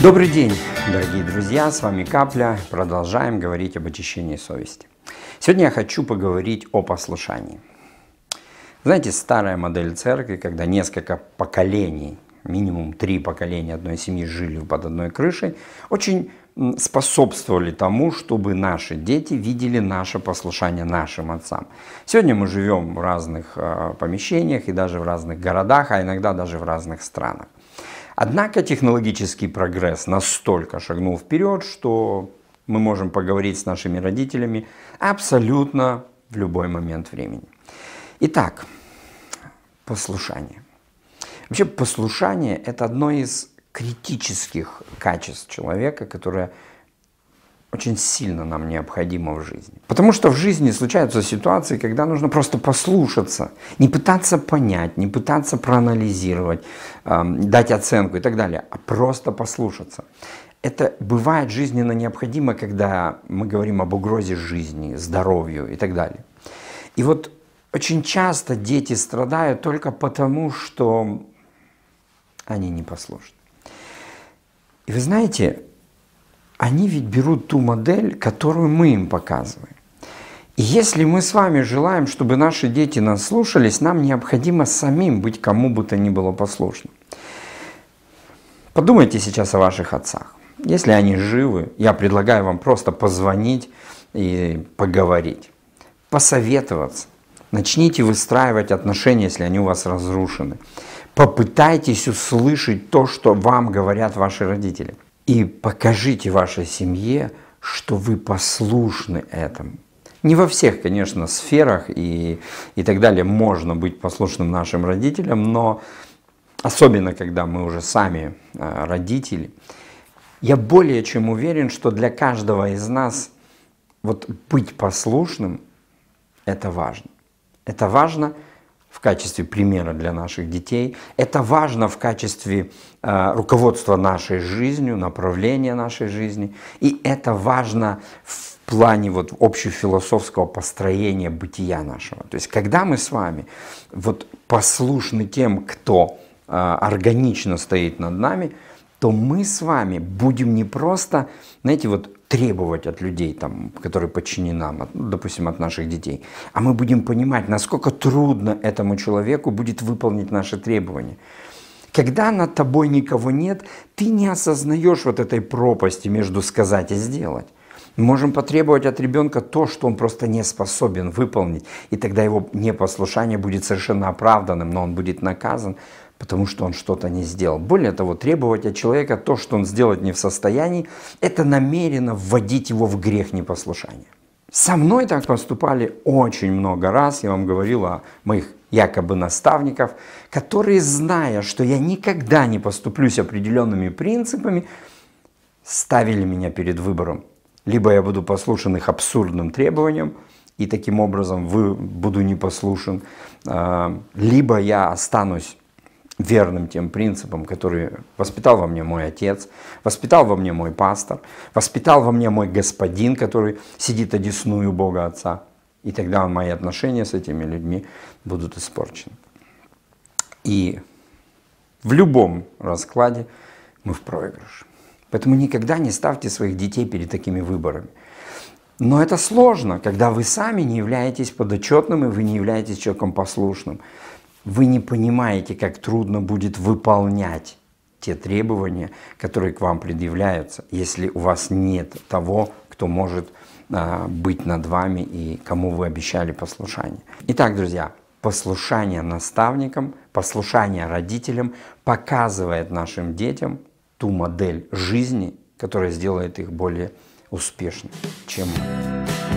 Добрый день, дорогие друзья, с вами Капля. Продолжаем говорить об очищении совести. Сегодня я хочу поговорить о послушании. Знаете, старая модель церкви, когда несколько поколений, минимум три поколения одной семьи жили под одной крышей, очень способствовали тому, чтобы наши дети видели наше послушание нашим отцам. Сегодня мы живем в разных а, помещениях и даже в разных городах, а иногда даже в разных странах. Однако технологический прогресс настолько шагнул вперед, что мы можем поговорить с нашими родителями абсолютно в любой момент времени. Итак, послушание. Вообще послушание – это одно из критических качеств человека, которое очень сильно нам необходимо в жизни. Потому что в жизни случаются ситуации, когда нужно просто послушаться, не пытаться понять, не пытаться проанализировать, эм, дать оценку и так далее, а просто послушаться. Это бывает жизненно необходимо, когда мы говорим об угрозе жизни, здоровью и так далее. И вот очень часто дети страдают только потому, что они не послушны. И вы знаете, они ведь берут ту модель, которую мы им показываем. И если мы с вами желаем, чтобы наши дети нас слушались, нам необходимо самим быть кому бы то ни было послушным. Подумайте сейчас о ваших отцах. Если они живы, я предлагаю вам просто позвонить и поговорить, посоветоваться. Начните выстраивать отношения, если они у вас разрушены. Попытайтесь услышать то, что вам говорят ваши родители – и покажите вашей семье, что вы послушны этому. Не во всех, конечно, сферах и, и так далее можно быть послушным нашим родителям, но особенно когда мы уже сами э, родители, я более чем уверен, что для каждого из нас вот быть послушным – это важно. Это важно – в качестве примера для наших детей. Это важно в качестве э, руководства нашей жизнью, направления нашей жизни. И это важно в плане вот общефилософского построения бытия нашего. То есть когда мы с вами вот послушны тем, кто э, органично стоит над нами – то мы с вами будем не просто, знаете, вот требовать от людей, там, которые подчинены нам, от, ну, допустим, от наших детей, а мы будем понимать, насколько трудно этому человеку будет выполнить наши требования. Когда над тобой никого нет, ты не осознаешь вот этой пропасти между сказать и сделать. Мы можем потребовать от ребенка то, что он просто не способен выполнить, и тогда его непослушание будет совершенно оправданным, но он будет наказан, потому что он что-то не сделал. Более того, требовать от человека то, что он сделать не в состоянии, это намеренно вводить его в грех непослушания. Со мной так поступали очень много раз. Я вам говорил о моих якобы наставников, которые, зная, что я никогда не поступлюсь определенными принципами, ставили меня перед выбором. Либо я буду послушан их абсурдным требованиям, и таким образом вы, буду непослушен, а, либо я останусь верным тем принципам, которые воспитал во мне мой отец, воспитал во мне мой пастор, воспитал во мне мой господин, который сидит одесную Бога Отца. И тогда мои отношения с этими людьми будут испорчены. И в любом раскладе мы в проигрыше. Поэтому никогда не ставьте своих детей перед такими выборами. Но это сложно, когда вы сами не являетесь подотчетным и вы не являетесь человеком послушным. Вы не понимаете, как трудно будет выполнять те требования, которые к вам предъявляются, если у вас нет того, кто может а, быть над вами и кому вы обещали послушание. Итак, друзья, послушание наставникам, послушание родителям показывает нашим детям ту модель жизни, которая сделает их более успешными, чем мы.